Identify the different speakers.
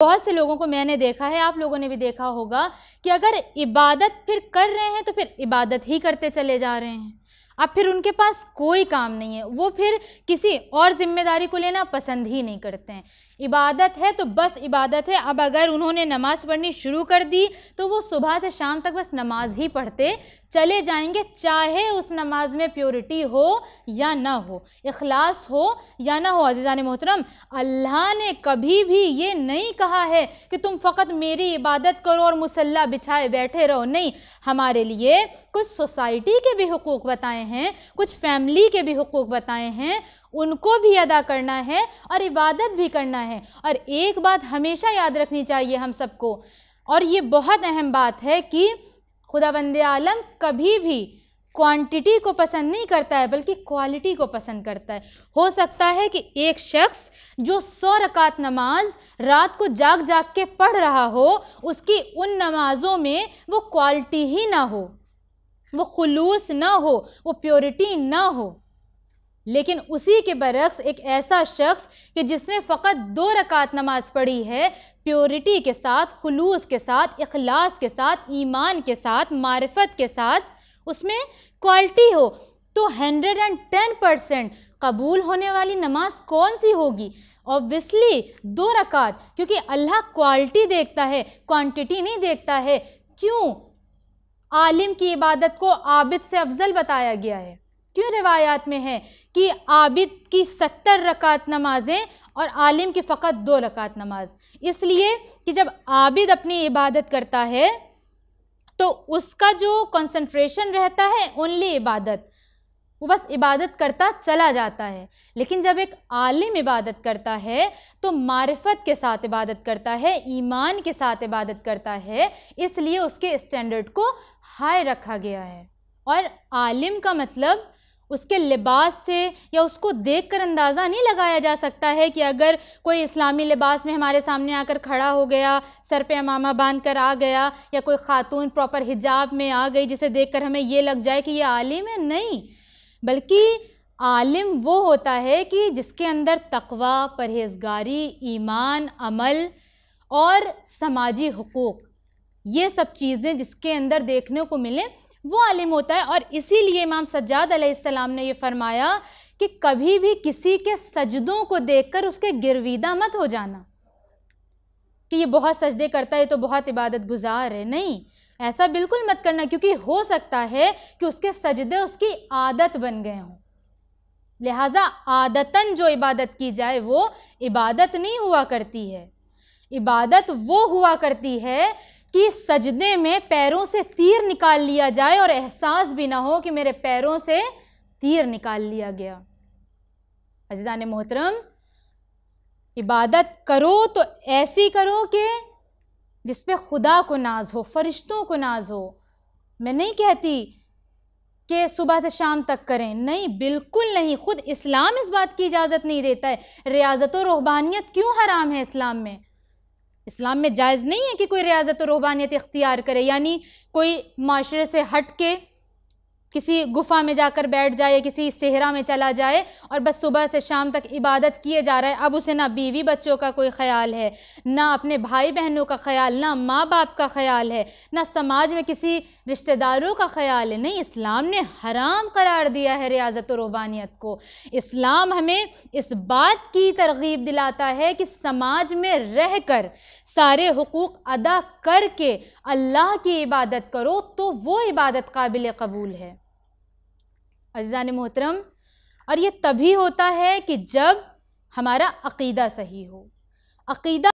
Speaker 1: बहुत से लोगों को मैंने देखा है आप लोगों ने भी देखा होगा कि अगर इबादत फिर कर रहे हैं तो फिर इबादत ही करते चले जा रहे हैं अब फिर उनके पास कोई काम नहीं है वो फिर किसी और ज़िम्मेदारी को लेना पसंद ही नहीं करते हैं इबादत है तो बस इबादत है अब अगर उन्होंने नमाज़ पढ़नी शुरू कर दी तो वो सुबह से शाम तक बस नमाज ही पढ़ते चले जाएंगे चाहे उस नमाज में प्योरिटी हो या ना हो इखलास हो या ना हो अजीज़ान मोहतरम अल्लाह ने कभी भी ये नहीं कहा है कि तुम फ़कत मेरी इबादत करो और मुसल्ला बिछाए बैठे रहो नहीं हमारे लिए कुछ सोसाइटी के भी हकूक़ बताए हैं कुछ फैमिली के भी हकूक़ बताए हैं उनको भी अदा करना है और इबादत भी करना है और एक बात हमेशा याद रखनी चाहिए हम सबको और ये बहुत अहम बात है कि खुदा बंद आलम कभी भी क्वांटिटी को पसंद नहीं करता है बल्कि क्वालिटी को पसंद करता है हो सकता है कि एक शख्स जो सौ रकात नमाज रात को जाग जाग के पढ़ रहा हो उसकी उन नमाज़ों में वो क्वालिटी ही ना हो वो खलूस ना हो वो प्योरिटी ना हो लेकिन उसी के बरक्स एक ऐसा शख्स कि जिसने फ़कत दो रकात नमाज़ पढ़ी है प्योरिटी के साथ खलूस के साथ अखलास के साथ ईमान के साथ मारफत के साथ उसमें क्वालिटी हो तो हंड्रेड एंड टेन परसेंट कबूल होने वाली नमाज कौन सी होगी ऑब्वियसली दो रकात क्योंकि अल्लाह क्वालिटी देखता है क्वांटिटी नहीं देखता है क्यों आलिम की इबादत को आबिद से अफजल बताया गया है क्यों रिवायात में है कि आबिद की सत्तर रकात नमाजें और आलिम की फ़कत दो रकात नमाज इसलिए कि जब आबिद अपनी इबादत करता है तो उसका जो कंसंट्रेशन रहता है ओनली इबादत वो बस इबादत करता चला जाता है लेकिन जब एक आलिम इबादत करता है तो मारफत के साथ इबादत करता है ईमान के साथ इबादत करता है इसलिए उसके स्टैंडर्ड को हाई रखा गया है और आलिम का मतलब उसके लिबास से या उसको देखकर अंदाज़ा नहीं लगाया जा सकता है कि अगर कोई इस्लामी लिबास में हमारे सामने आकर खड़ा हो गया सर पे अमामा बांध कर आ गया या कोई ख़ातून प्रॉपर हिजाब में आ गई जिसे देखकर हमें ये लग जाए कि ये आलिम है नहीं बल्कि आलिम वो होता है कि जिसके अंदर तकवा परहेजगारी ईमान अमल और समाजी हकूक़ ये सब चीज़ें जिसके अंदर देखने को मिलें वो आलिम होता है और इसीलिए इमाम सज्जाद ने ये फरमाया कि कभी भी किसी के सजदों को देखकर उसके गिरविदा मत हो जाना कि ये बहुत सजदे करता है तो बहुत इबादत गुजार है नहीं ऐसा बिल्कुल मत करना क्योंकि हो सकता है कि उसके सजदे उसकी आदत बन गए हों लिहाजा आदतन जो इबादत की जाए वो इबादत नहीं हुआ करती है इबादत वो हुआ करती है कि सजदे में पैरों से तीर निकाल लिया जाए और एहसास भी ना हो कि मेरे पैरों से तीर निकाल लिया गया अज़ान मोहतरम इबादत करो तो ऐसी करो कि जिस पे खुदा को नाज हो फरिश्तों को नाज हो मैं नहीं कहती कि सुबह से शाम तक करें नहीं बिल्कुल नहीं खुद इस्लाम इस बात की इजाज़त नहीं देता है रियाजत और रूहबानियत क्यों हराम है इस्लाम में इस्लाम में जायज़ नहीं है कि कोई रियाजत और रूहबानियत इख्तियार करे यानी कोई माशरे से हट के किसी गुफा में जाकर बैठ जाए किसी सेहरा में चला जाए और बस सुबह से शाम तक इबादत किए जा रहा है अब उसे ना बीवी बच्चों का कोई ख्याल है ना अपने भाई बहनों का ख्याल ना माँ बाप का ख्याल है ना समाज में किसी रिश्तेदारों का ख्याल है नहीं इस्लाम ने हराम करार दिया है रियाजत रूबानियत को इस्लाम हमें इस बात की तरगीब दिलाता है कि समाज में रह कर सारे हकूक़ अदा करके अल्लाह की इबादत करो तो वो इबादत काबिल कबूल है अज़ान मोहतरम और ये तभी होता है कि जब हमारा अकीदा सही हो अकीदा